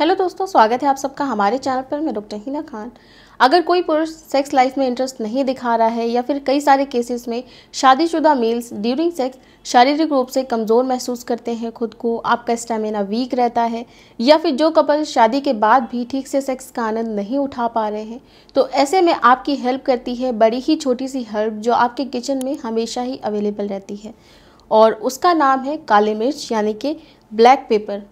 hello दोस्तों स्वागत है आप सबका हमारे चैनल पर मैं डॉक्टर हिना खान अगर कोई पुरुष सेक्स लाइफ में इंटरेस्ट नहीं दिखा रहा है या फिर कई सारे केसेस में शादीशुदा मेल्स ड्यूरिंग सेक्स शारीरिक रूप से कमज़ोर महसूस करते हैं खुद को आपका स्टेमिना वीक रहता है या फिर जो कपल शादी के बाद भी ठीक से सेक्स का आनंद नहीं उठा पा रहे हैं तो ऐसे में आपकी हेल्प करती है बड़ी ही छोटी सी हर्ब जो आपके किचन में हमेशा ही अवेलेबल रहती है और उसका नाम है काले मिर्च यानी कि ब्लैक पेपर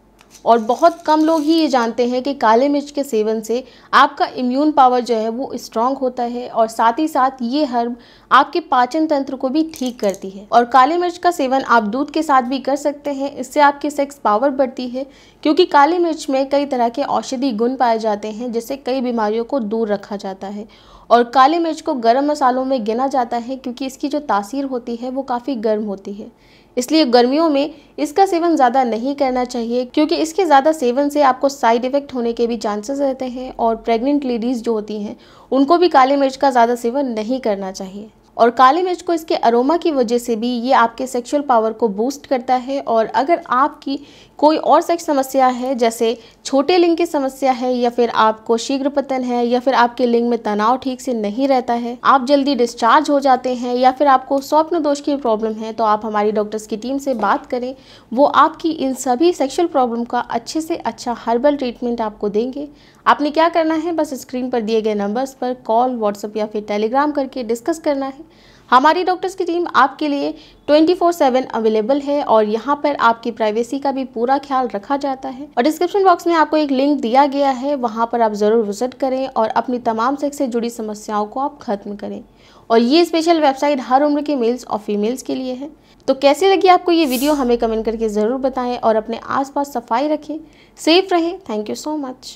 और बहुत कम लोग ही ये जानते हैं कि काले मिर्च के सेवन से आपका इम्यून पावर जो है वो स्ट्रांग होता है और साथ ही साथ ये हर्ब आपके पाचन तंत्र को भी ठीक करती है और काले मिर्च का सेवन आप दूध के साथ भी कर सकते हैं इससे आपकी सेक्स पावर बढ़ती है क्योंकि काले मिर्च में कई तरह के औषधि गुण पाए जाते हैं जिससे कई बीमारियों को दूर रखा जाता है और काले मिर्च को गर्म मसालों में गिना जाता है क्योंकि इसकी जो तासीर होती है वो काफ़ी गर्म होती है इसलिए गर्मियों में इसका सेवन ज़्यादा नहीं करना चाहिए क्योंकि इसके ज़्यादा सेवन से आपको साइड इफ़ेक्ट होने के भी चांसेस रहते हैं और प्रेग्नेंट लेडीज़ जो होती हैं उनको भी काली मिर्च का ज़्यादा सेवन नहीं करना चाहिए और काली मिर्च को इसके अरोमा की वजह से भी ये आपके सेक्सुअल पावर को बूस्ट करता है और अगर आपकी कोई और सेक्स समस्या है जैसे छोटे लिंग की समस्या है या फिर आपको शीघ्र पतन है या फिर आपके लिंग में तनाव ठीक से नहीं रहता है आप जल्दी डिस्चार्ज हो जाते हैं या फिर आपको स्वप्न दोष की प्रॉब्लम है तो आप हमारी डॉक्टर्स की टीम से बात करें वो आपकी इन सभी सेक्शुअल प्रॉब्लम का अच्छे से अच्छा हर्बल ट्रीटमेंट आपको देंगे आपने क्या करना है बस स्क्रीन पर दिए गए नंबर्स पर कॉल व्हाट्सअप या फिर टेलीग्राम करके डिस्कस करना है हमारी डॉक्टर्स की टीम आपके लिए 24/7 अवेलेबल है और यहाँ पर आपकी प्राइवेसी का भी पूरा ख्याल रखा जाता है और डिस्क्रिप्शन बॉक्स में आपको एक लिंक दिया गया है वहाँ पर आप ज़रूर विजिट करें और अपनी तमाम सेक्स से जुड़ी समस्याओं को आप खत्म करें और ये स्पेशल वेबसाइट हर उम्र के मेल्स और फीमेल्स के लिए है तो कैसी लगी आपको ये वीडियो हमें कमेंट करके ज़रूर बताएँ और अपने आस सफाई रखें सेफ रहें थैंक यू सो मच